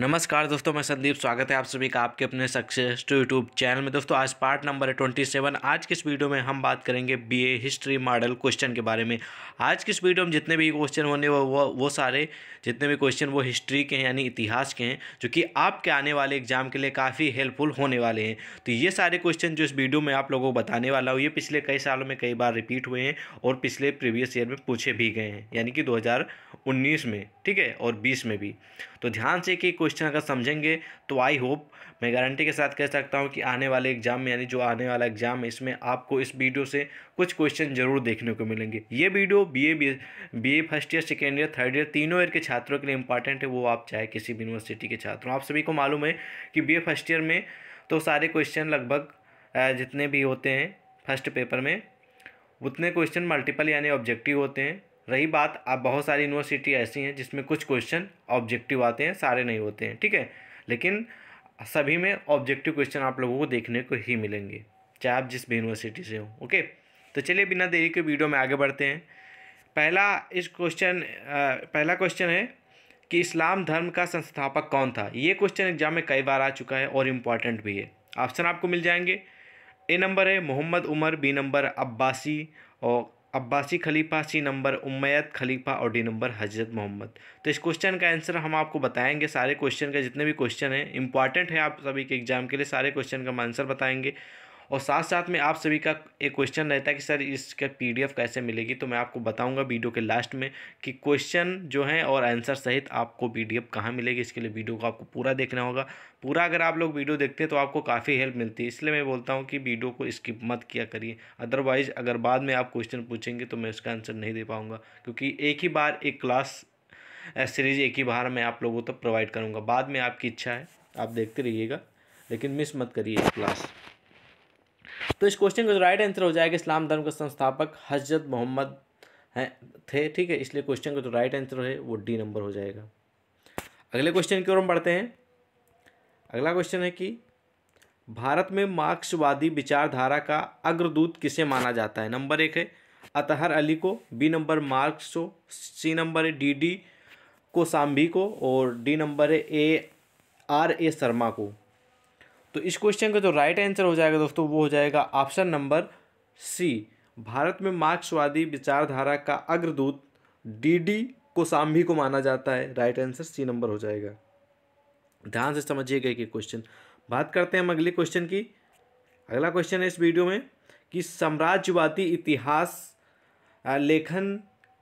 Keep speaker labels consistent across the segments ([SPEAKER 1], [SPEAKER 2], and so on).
[SPEAKER 1] नमस्कार दोस्तों मैं संदीप स्वागत है आप सभी का आपके अपने सक्सेस टू यूट्यूब चैनल में दोस्तों आज पार्ट नंबर है ट्वेंटी सेवन आज की इस वीडियो में हम बात करेंगे बीए हिस्ट्री मॉडल क्वेश्चन के बारे में आज की इस वीडियो में जितने भी क्वेश्चन होने वो वो, वो सारे जितने भी क्वेश्चन वो हिस्ट्री के हैं यानी इतिहास के हैं जो कि आपके आने वाले एग्जाम के लिए काफ़ी हेल्पफुल होने वाले हैं तो ये सारे क्वेश्चन जो इस वीडियो में आप लोगों को बताने वाला हूँ ये पिछले कई सालों में कई बार रिपीट हुए हैं और पिछले प्रीवियस ईयर में पूछे भी गए हैं यानी कि दो में ठीक है और बीस में भी तो ध्यान से कि क्वेश्चन अगर समझेंगे तो आई होप मैं गारंटी के साथ कह सकता हूँ कि आने वाले एग्जाम में यानी जो आने वाला एग्जाम है इसमें आपको इस वीडियो से कुछ क्वेश्चन जरूर देखने को मिलेंगे ये video BA BA first year second year third year तीनों ईयर के छात्रों के लिए इंपॉर्टेंट है वो आप चाहे किसी भी यूनिवर्सिटी के छात्रों आप सभी को मालूम है कि बी फर्स्ट ईयर में तो सारे क्वेश्चन लगभग जितने भी होते हैं फर्स्ट पेपर में उतने क्वेश्चन मल्टीपल यानी ऑब्जेक्टिव होते हैं रही बात आप बहुत सारी यूनिवर्सिटी ऐसी हैं जिसमें कुछ क्वेश्चन ऑब्जेक्टिव आते हैं सारे नहीं होते हैं ठीक है लेकिन सभी में ऑब्जेक्टिव क्वेश्चन आप लोगों को देखने को ही मिलेंगे चाहे आप जिस भी यूनिवर्सिटी से हो ओके तो चलिए बिना देरी के वीडियो में आगे बढ़ते हैं पहला इस क्वेश्चन पहला क्वेश्चन है कि इस्लाम धर्म का संस्थापक कौन था ये क्वेश्चन एग्जाम में कई बार आ चुका है और इम्पॉर्टेंट भी है ऑप्शन आपको मिल जाएंगे ए नंबर है मोहम्मद उमर बी नंबर अब्बासी और अब्बासी खलीफा सी नंबर उमैद खलीफा और डी नंबर हजरत मोहम्मद तो इस क्वेश्चन का आंसर हम आपको बताएंगे सारे क्वेश्चन का जितने भी क्वेश्चन हैं इंपॉर्टेंट है आप सभी के एग्जाम के लिए सारे क्वेश्चन का हम आंसर बताएंगे और साथ साथ में आप सभी का एक क्वेश्चन रहता है कि सर इसका पीडीएफ कैसे मिलेगी तो मैं आपको बताऊंगा वीडियो के लास्ट में कि क्वेश्चन जो है और आंसर सहित आपको पीडीएफ कहाँ मिलेगी इसके लिए वीडियो को आपको पूरा देखना होगा पूरा अगर आप लोग वीडियो देखते हैं तो आपको काफ़ी हेल्प मिलती है इसलिए मैं बोलता हूँ कि वीडियो को स्किप मत किया करिए अदरवाइज़ अगर बाद में आप क्वेश्चन पूछेंगे तो मैं उसका आंसर नहीं दे पाऊँगा क्योंकि एक ही बार एक क्लास सीरीज एक ही बार मैं आप लोगों तक तो प्रोवाइड करूँगा बाद में आपकी इच्छा है आप देखते रहिएगा लेकिन मिस मत करिए क्लास तो इस क्वेश्चन का जो राइट आंसर हो जाएगा इस्लाम धर्म के संस्थापक हजरत मोहम्मद हैं थे ठीक है इसलिए क्वेश्चन का जो राइट आंसर है वो डी नंबर हो जाएगा अगले क्वेश्चन की ओर हम बढ़ते हैं अगला क्वेश्चन है कि भारत में मार्क्सवादी विचारधारा का अग्रदूत किसे माना जाता है नंबर एक है अतहर अली को बी नंबर मार्क्स को सी नंबर है डी डी को सांभी को और डी नंबर है ए आर ए शर्मा को तो इस क्वेश्चन का जो राइट आंसर हो जाएगा दोस्तों वो हो जाएगा ऑप्शन नंबर सी भारत में मार्क्सवादी विचारधारा का अग्रदूत डीडी कोसाम्भी को माना जाता है राइट आंसर सी नंबर हो जाएगा ध्यान से समझिएगा कि क्वेश्चन बात करते हैं हम अगले क्वेश्चन की अगला क्वेश्चन है इस वीडियो में कि साम्राज्यवादी इतिहास लेखन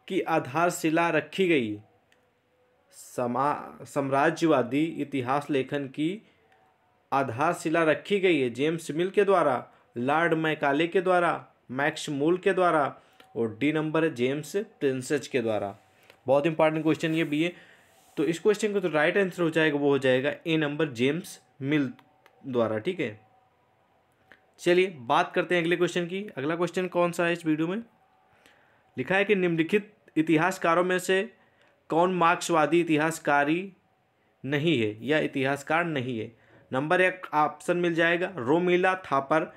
[SPEAKER 1] की आधारशिला रखी गई समा साम्राज्यवादी इतिहास लेखन की आधारशिला रखी गई है जेम्स मिल के द्वारा लॉर्ड मैकाले के द्वारा मैक्स मूल के द्वारा और डी नंबर है जेम्स प्रिंसेज के द्वारा बहुत इंपॉर्टेंट क्वेश्चन ये भी है तो इस क्वेश्चन का तो राइट आंसर हो जाएगा वो हो जाएगा ए नंबर जेम्स मिल द्वारा ठीक है चलिए बात करते हैं अगले क्वेश्चन की अगला क्वेश्चन कौन सा है इस वीडियो में लिखा है कि निम्नलिखित इतिहासकारों में से कौन मार्क्सवादी इतिहासकारी नहीं है या इतिहासकार नहीं है नंबर एक ऑप्शन मिल जाएगा Romila Thapar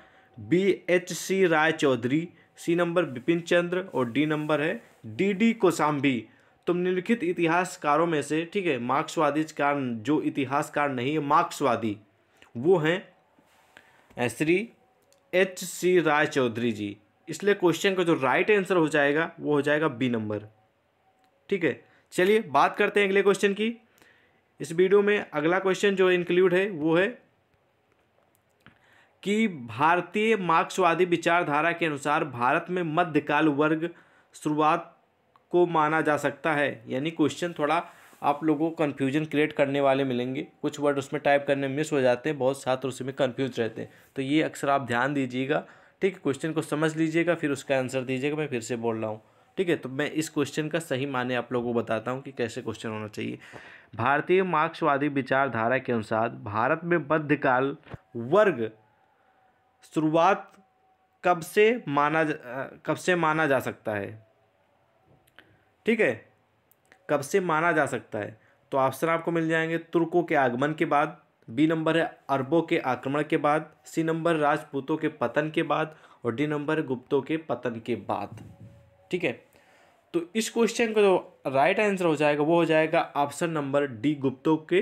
[SPEAKER 1] B H C Ray Chaudhuri C number Bipin Chandra और डी नंबर है डी डी कोसाम्बी तो निम्नलिखित इतिहासकारों में से ठीक है मार्क्सवादी कार जो इतिहासकार नहीं है मार्क्सवादी वो हैं श्री एच सी राय चौधरी जी इसलिए क्वेश्चन का जो राइट आंसर हो जाएगा वो हो जाएगा बी नंबर ठीक है चलिए बात करते हैं अगले क्वेश्चन की इस वीडियो में अगला क्वेश्चन जो इंक्लूड है वो है कि भारतीय मार्क्सवादी विचारधारा के अनुसार भारत में मध्यकाल वर्ग शुरुआत को माना जा सकता है यानी क्वेश्चन थोड़ा आप लोगों को कन्फ्यूजन क्रिएट करने वाले मिलेंगे कुछ वर्ड उसमें टाइप करने में मिस हो जाते हैं बहुत छात्र उसमें कन्फ्यूज रहते हैं तो ये अक्सर आप ध्यान दीजिएगा ठीक है क्वेश्चन को समझ लीजिएगा फिर उसका आंसर दीजिएगा मैं फिर से बोल रहा हूँ ठीक है तो मैं इस क्वेश्चन का सही माने आप लोगों को बताता हूँ कि कैसे क्वेश्चन होना चाहिए भारतीय मार्क्सवादी विचारधारा के अनुसार भारत में मध्यकाल वर्ग शुरुआत कब से माना कब से माना जा सकता है ठीक है कब से माना जा सकता है तो ऑप्शन आपको मिल जाएंगे तुर्कों के आगमन के बाद बी नंबर है अरबों के आक्रमण के बाद सी नंबर राजपूतों के पतन के बाद और डी नंबर गुप्तों के पतन के बाद ठीक है तो इस क्वेश्चन का जो राइट आंसर हो जाएगा वो हो जाएगा ऑप्शन नंबर डी गुप्तों के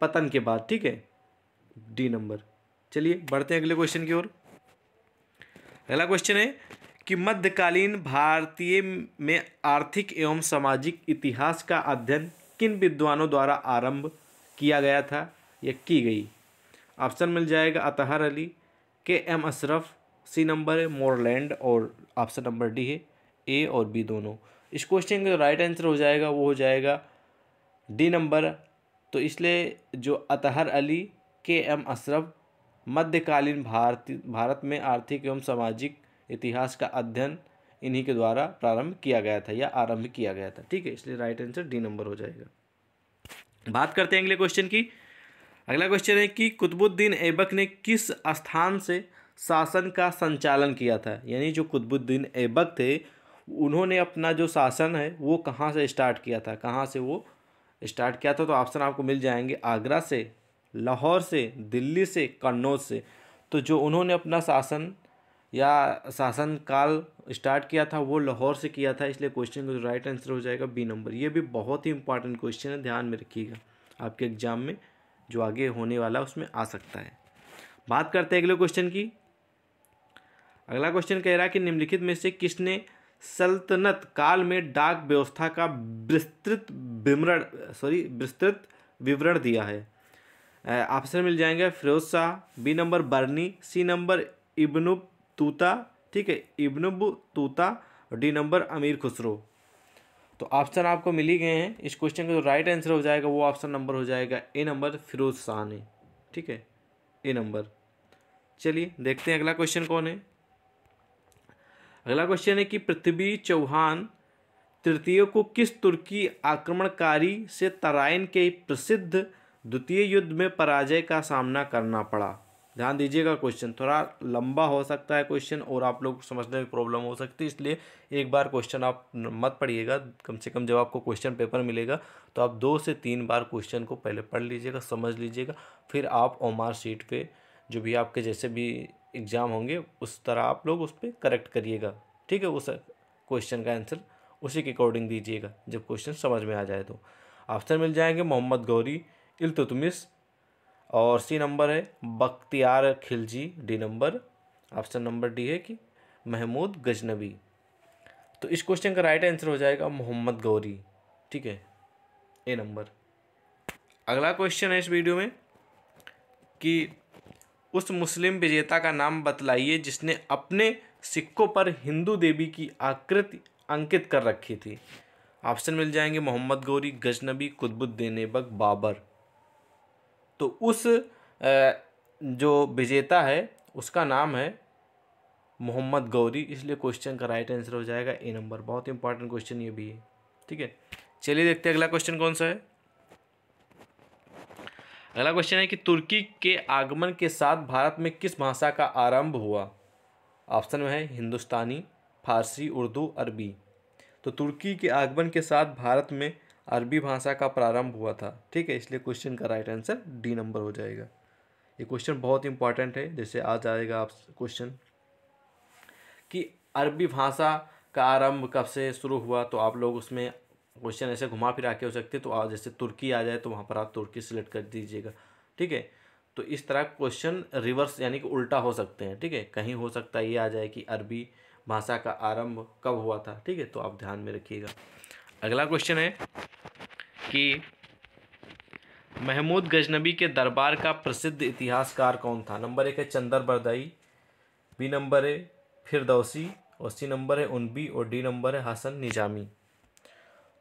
[SPEAKER 1] पतन के बाद ठीक है डी नंबर चलिए बढ़ते हैं अगले क्वेश्चन की ओर अगला क्वेश्चन है कि मध्यकालीन भारतीय में आर्थिक एवं सामाजिक इतिहास का अध्ययन किन विद्वानों द्वारा आरंभ किया गया था या की गई ऑप्शन मिल जाएगा Athar Ali K M Ashraf C number है मोरलैंड और ऑप्शन नंबर डी है ए और बी दोनों इस क्वेश्चन का जो राइट आंसर हो जाएगा वो हो जाएगा डी नंबर तो इसलिए जो अतहर अली के एम अशरफ मध्यकालीन भारत भारत में आर्थिक एवं सामाजिक इतिहास का अध्ययन इन्हीं के द्वारा प्रारंभ किया गया था या आरंभ किया गया था ठीक है इसलिए राइट आंसर डी नंबर हो जाएगा बात करते हैं अगले क्वेश्चन की अगला क्वेश्चन है कि कुतुबुद्दीन ऐबक ने किस स्थान से शासन का संचालन किया था यानी जो कुतुबुद्दीन ऐबक थे उन्होंने अपना जो शासन है वो कहाँ से स्टार्ट किया था कहाँ से वो स्टार्ट किया था तो ऑप्शन आपको मिल जाएंगे आगरा से लाहौर से दिल्ली से कन्नौज से तो जो उन्होंने अपना शासन या शासन काल स्टार्ट किया था वो लाहौर से किया था इसलिए क्वेश्चन का राइट आंसर हो जाएगा बी नंबर ये भी बहुत ही इंपॉर्टेंट क्वेश्चन है ध्यान में रखिएगा आपके एग्जाम में जो आगे होने वाला है उसमें आ सकता है बात करते हैं अगले क्वेश्चन की अगला क्वेश्चन कह रहा है कि निम्नलिखित में से किसने सल्तनत काल में डाक व्यवस्था का विस्तृत विवरण सॉरी विस्तृत विवरण दिया है ऑप्शन मिल जाएंगे Firoz Shah B number Barani C number Ibn Battuta ठीक है इब्नुब तूता डी नंबर अमीर खुसरो तो ऑप्शन आपको मिल ही गए हैं इस क्वेश्चन का जो राइट आंसर हो जाएगा वो ऑप्शन नंबर हो जाएगा ए नंबर फिरोज शाह ने ठीक है ए नंबर चलिए देखते हैं अगला क्वेश्चन कौन है अगला क्वेश्चन है कि पृथ्वी चौहान तृतीय को किस तुर्की आक्रमणकारी से तराइन के प्रसिद्ध द्वितीय युद्ध में पराजय का सामना करना पड़ा ध्यान दीजिएगा क्वेश्चन थोड़ा लंबा हो सकता है क्वेश्चन और आप लोग समझने में प्रॉब्लम हो सकती है इसलिए एक बार क्वेश्चन आप मत पढ़िएगा कम से कम जब आपको क्वेश्चन पेपर मिलेगा तो आप दो से तीन बार क्वेश्चन को पहले पढ़ लीजिएगा समझ लीजिएगा फिर आप ओमार सीट पे जो भी आपके जैसे भी एग्ज़ाम होंगे उस तरह आप लोग उस पर करेक्ट करिएगा ठीक है उस क्वेश्चन का आंसर उसी के अकॉर्डिंग दीजिएगा जब क्वेश्चन समझ में आ जाए तो ऑप्शन मिल जाएंगे मोहम्मद गौरी इल्तुतमिस और सी नंबर है Bakhtiyar Khilji D number option number D है कि महमूद गजनबी तो इस क्वेश्चन का राइट आंसर हो जाएगा मोहम्मद गौरी ठीक है ए नंबर अगला क्वेश्चन है इस वीडियो में कि उस मुस्लिम विजेता का नाम बतलाइए जिसने अपने सिक्कों पर हिंदू देवी की आकृति अंकित कर रखी थी ऑप्शन मिल जाएंगे मोहम्मद गौरी गजनबी कुतबुद्दीन ऐबक बाबर तो उस जो विजेता है उसका नाम है मोहम्मद गौरी इसलिए क्वेश्चन का राइट आंसर हो जाएगा ए नंबर बहुत इंपॉर्टेंट क्वेश्चन ये भी है ठीक है चलिए देखते हैं अगला क्वेश्चन कौन सा है अगला क्वेश्चन है कि तुर्की के आगमन के साथ भारत में किस भाषा का आरंभ हुआ ऑप्शन में है हिंदुस्तानी फारसी उर्दू अरबी तो तुर्की के आगमन के साथ भारत में अरबी भाषा का प्रारंभ हुआ था ठीक है इसलिए क्वेश्चन का राइट आंसर डी नंबर हो जाएगा ये क्वेश्चन बहुत इंपॉर्टेंट है जैसे आ जाएगा आप क्वेश्चन कि अरबी भाषा का आरंभ कब से शुरू हुआ तो आप लोग उसमें क्वेश्चन ऐसे घुमा फिरा के हो सकते तो जैसे तुर्की आ जाए तो वहाँ पर आप तुर्की सिलेक्ट कर दीजिएगा ठीक है तो इस तरह क्वेश्चन रिवर्स यानी कि उल्टा हो सकते हैं ठीक है कहीं हो सकता है ये आ जाए कि अरबी भाषा का आरंभ कब हुआ था ठीक है तो आप ध्यान में रखिएगा अगला क्वेश्चन है कि महमूद गजनबी के दरबार का प्रसिद्ध इतिहासकार कौन था नंबर एक है चंदर बरदई बी नंबर है फिरदौसी और सी नंबर है उनबी और डी नंबर है हसन निजामी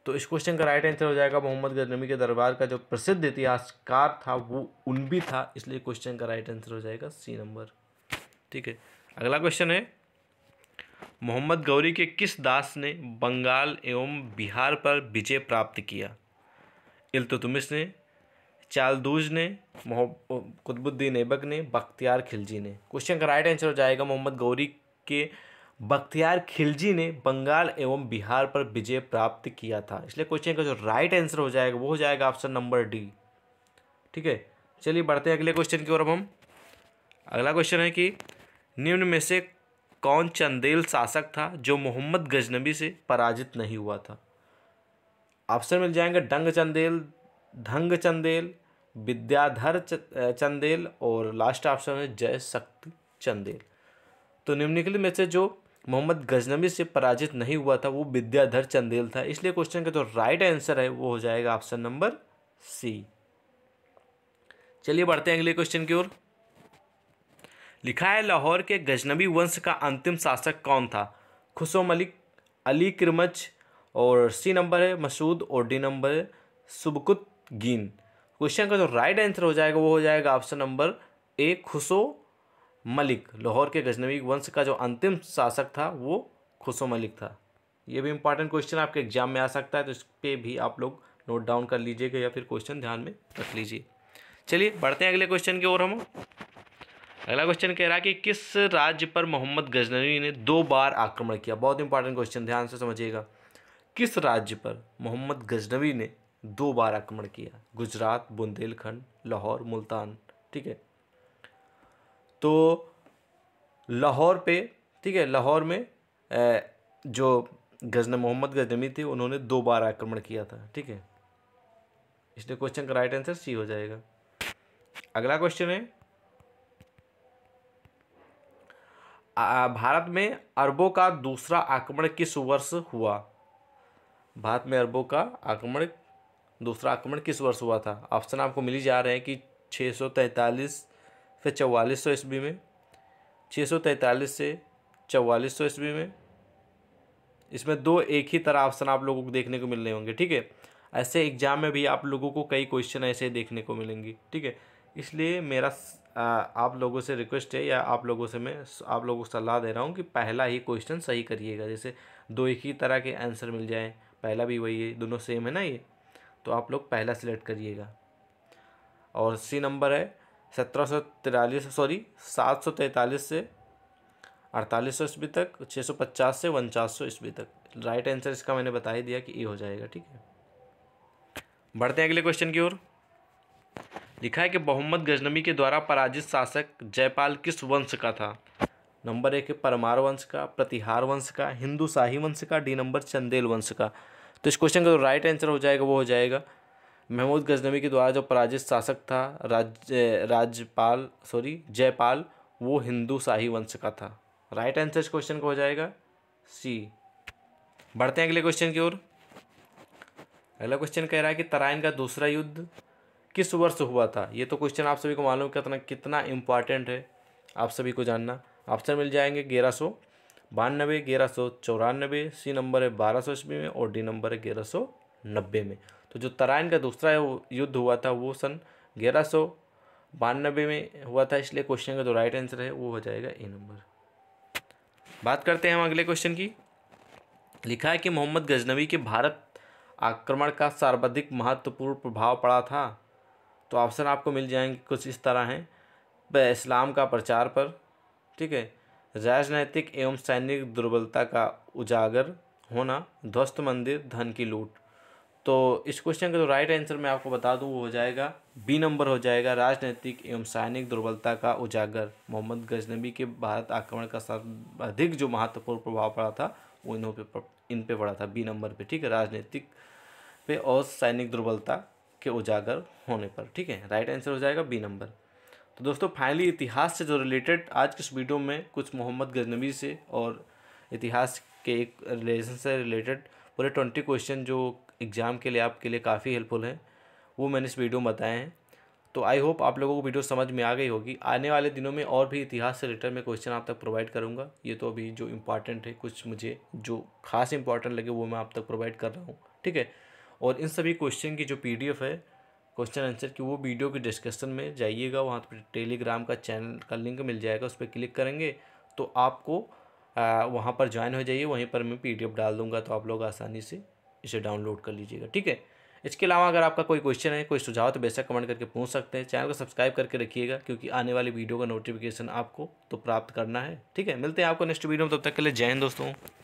[SPEAKER 1] तो इस क्वेश्चन का राइट आंसर हो जाएगा मोहम्मद गजनवी के दरबार का जो प्रसिद्ध इतिहासकार था वो उन भी था इसलिए क्वेश्चन का राइट आंसर हो जाएगा सी नंबर ठीक है अगला क्वेश्चन है मोहम्मद गौरी के किस दास ने बंगाल एवं बिहार पर विजय प्राप्त किया इल्तुतमिश ने चालदूज ने कुतबुद्दीन ऐबक ने बख्तियार खिलजी ने क्वेश्चन का राइट आंसर हो जाएगा मोहम्मद गौरी के बख्तियार खिलजी ने बंगाल एवं बिहार पर विजय प्राप्त किया था इसलिए क्वेश्चन का जो राइट आंसर हो जाएगा वो हो जाएगा ऑप्शन नंबर डी ठीक है चलिए बढ़ते हैं अगले क्वेश्चन की ओर अब हम अगला क्वेश्चन है कि निम्न में से कौन चंदेल शासक था जो मोहम्मद गजनबी से पराजित नहीं हुआ था ऑप्शन मिल जाएंगे डंग चंदेल धंग चंदेल विद्याधर चंदेल और लास्ट ऑप्शन है जय शक्ति चंदेल तो निम्नलिखित में से जो मोहम्मद गजनबी से पराजित नहीं हुआ था वो विद्याधर चंदेल था इसलिए क्वेश्चन का जो राइट आंसर है वो हो जाएगा ऑप्शन नंबर सी चलिए बढ़ते हैं अगले क्वेश्चन की ओर लिखा है लाहौर के गजनबी वंश का अंतिम शासक कौन था खुसो मलिक अली किरमच और सी नंबर है मसूद और डी नंबर है सुबकुत गीन क्वेश्चन का जो राइट आंसर हो जाएगा वो हो जाएगा option number A Khusro Malik Lahore के गजनवी वंश का जो अंतिम शासक था वो खुसो मलिक था ये भी इंपॉर्टेंट क्वेश्चन आपके एग्जाम में आ सकता है तो इस पर भी आप लोग नोट डाउन कर लीजिएगा या फिर क्वेश्चन ध्यान में रख लीजिए चलिए बढ़ते हैं अगले क्वेश्चन की ओर हम अगला क्वेश्चन कह रहा है कि किस राज्य पर मोहम्मद गजनवी ने दो बार आक्रमण किया बहुत इंपॉर्टेंट क्वेश्चन ध्यान से समझिएगा किस राज्य पर मोहम्मद गजनवी ने दो बार आक्रमण किया गुजरात बुंदेलखंड लाहौर मुल्तान ठीक है तो लाहौर पे ठीक है लाहौर में जो गजन मोहम्मद गजनवी थे उन्होंने दो बार आक्रमण किया था ठीक है इसलिए क्वेश्चन का राइट आंसर सी हो जाएगा अगला क्वेश्चन है भारत में अरबों का दूसरा आक्रमण किस वर्ष हुआ भारत में अरबों का आक्रमण दूसरा आक्रमण किस वर्ष हुआ था ऑप्शन आपको मिली जा रहे हैं कि छः सौ तैंतालीस फिर चवालीस सौ ईस्वी में छः सौ तैंतालीस से चवालीस सौ ईस्वी में इसमें दो एक ही तरह ऑप्शन आप लोगों को देखने को मिल रहे होंगे ठीक है ऐसे एग्जाम में भी आप लोगों को कई क्वेश्चन ऐसे देखने को मिलेंगे ठीक है इसलिए मेरा आप लोगों से रिक्वेस्ट है या आप लोगों से मैं आप लोगों को सलाह दे रहा हूँ कि पहला ही क्वेश्चन सही करिएगा जैसे दो एक ही तरह के आंसर मिल जाए पहला भी वही है दोनों सेम है ना ये तो आप लोग पहला सिलेक्ट करिएगा और सी नंबर है सत्रह सौ तिरालीस सॉरी सात सौ तैंतालीस से अड़तालीस सौ ईस्वी तक छः सौ पचास से उनचास सौ ईस्वी तक राइट आंसर इसका मैंने बता ही दिया कि ये हो जाएगा ठीक है बढ़ते हैं अगले क्वेश्चन की ओर लिखा है कि मोहम्मद गजनबी के द्वारा पराजित शासक जयपाल किस वंश का था नंबर एक है परमार वंश का प्रतिहार वंश का हिंदू शाही वंश का डी नंबर चंदेल वंश का तो इस क्वेश्चन का जो तो राइट आंसर हो जाएगा वो हो जाएगा महमूद गजनवी के द्वारा जो पराजित शासक था राज राज्यपाल सॉरी जयपाल वो हिंदू शाही वंश का था राइट आंसर इस क्वेश्चन का हो जाएगा सी बढ़ते हैं अगले क्वेश्चन की ओर अगला क्वेश्चन कह रहा है कि तराइन का दूसरा युद्ध किस वर्ष हुआ था ये तो क्वेश्चन आप सभी को मालूम कितना कितना इम्पॉर्टेंट है आप सभी को जानना ऑप्शन मिल जाएंगे ग्यारह सौ बानबे ग्यारह सौ चौरानबे सी नंबर है बारह सौ ईस्वी में और डी नंबर है ग्यारह सौ नब्बे में तो जो तराइन का दूसरा युद्ध हुआ था वो सन ग्यारह सौ बानबे में हुआ था इसलिए क्वेश्चन का जो राइट आंसर है वो हो जाएगा ए नंबर बात करते हैं हम अगले क्वेश्चन की लिखा है कि मोहम्मद गजनवी के भारत आक्रमण का सर्वाधिक महत्वपूर्ण प्रभाव पड़ा था तो ऑप्शन आपको मिल जाएंगे कुछ इस तरह हैं इस्लाम का प्रचार पर ठीक है राजनैतिक एवं सैनिक दुर्बलता का उजागर होना ध्वस्त मंदिर धन की लूट तो इस क्वेश्चन का जो तो राइट आंसर मैं आपको बता दूँ वो हो जाएगा बी नंबर हो जाएगा राजनीतिक एवं सैनिक दुर्बलता का उजागर मोहम्मद गजनबी के भारत आक्रमण का सर्वाधिक जो महत्वपूर्ण प्रभाव पड़ा था वो इन्हों पे इन पे पड़ा था बी नंबर पे ठीक है राजनीतिक पे और सैनिक दुर्बलता के उजागर होने पर ठीक है राइट आंसर हो जाएगा बी नंबर तो दोस्तों फाइनली इतिहास से जो रिलेटेड आज के इस वीडियो में कुछ मोहम्मद गजनबी से और इतिहास के एक रिलेशन से रिलेटेड पूरे ट्वेंटी क्वेश्चन जो एग्ज़ाम के लिए आपके लिए काफ़ी हेल्पफुल हैं वो मैंने इस वीडियो में बताए हैं तो आई होप आप लोगों को वीडियो समझ में आ गई होगी आने वाले दिनों में और भी इतिहास से रिलेटेड मैं क्वेश्चन आप तक प्रोवाइड करूँगा ये तो अभी जो इम्पॉर्टेंट है कुछ मुझे जो खास इंपॉर्टेंट लगे वो मैं आप तक प्रोवाइड कर रहा हूँ ठीक है और इन सभी क्वेश्चन की जो पी है क्वेश्चन आंसर की वो वीडियो के डिस्कशन में जाइएगा वहाँ पर टेलीग्राम का चैनल का लिंक मिल जाएगा उस पर क्लिक करेंगे तो आपको वहाँ पर ज्वाइन हो जाइए वहीं पर मैं पी डाल दूँगा तो आप लोग आसानी से इसे डाउनलोड कर लीजिएगा ठीक है इसके अलावा अगर आपका कोई क्वेश्चन है कोई सुझाव तो बेशक कमेंट करके पूछ सकते हैं चैनल को सब्सक्राइब करके रखिएगा क्योंकि आने वाली वीडियो का नोटिफिकेशन आपको तो प्राप्त करना है ठीक है मिलते हैं आपको नेक्स्ट वीडियो में तब तक के लिए जय हिंद दोस्तों